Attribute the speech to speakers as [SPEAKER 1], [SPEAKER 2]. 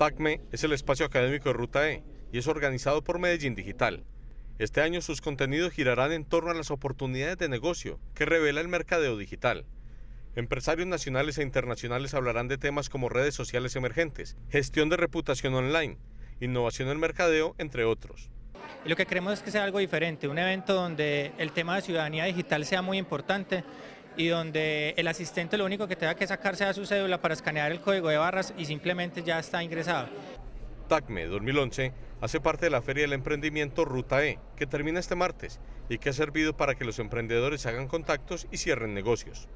[SPEAKER 1] TACME es el espacio académico de Ruta E y es organizado por Medellín Digital. Este año sus contenidos girarán en torno a las oportunidades de negocio que revela el mercadeo digital. Empresarios nacionales e internacionales hablarán de temas como redes sociales emergentes, gestión de reputación online, innovación en mercadeo, entre otros.
[SPEAKER 2] lo que queremos es que sea algo diferente, un evento donde el tema de ciudadanía digital sea muy importante, y donde el asistente lo único que tenga que sacar sea su cédula para escanear el código de barras y simplemente ya está ingresado.
[SPEAKER 1] TACME 2011 hace parte de la Feria del Emprendimiento Ruta E, que termina este martes y que ha servido para que los emprendedores hagan contactos y cierren negocios.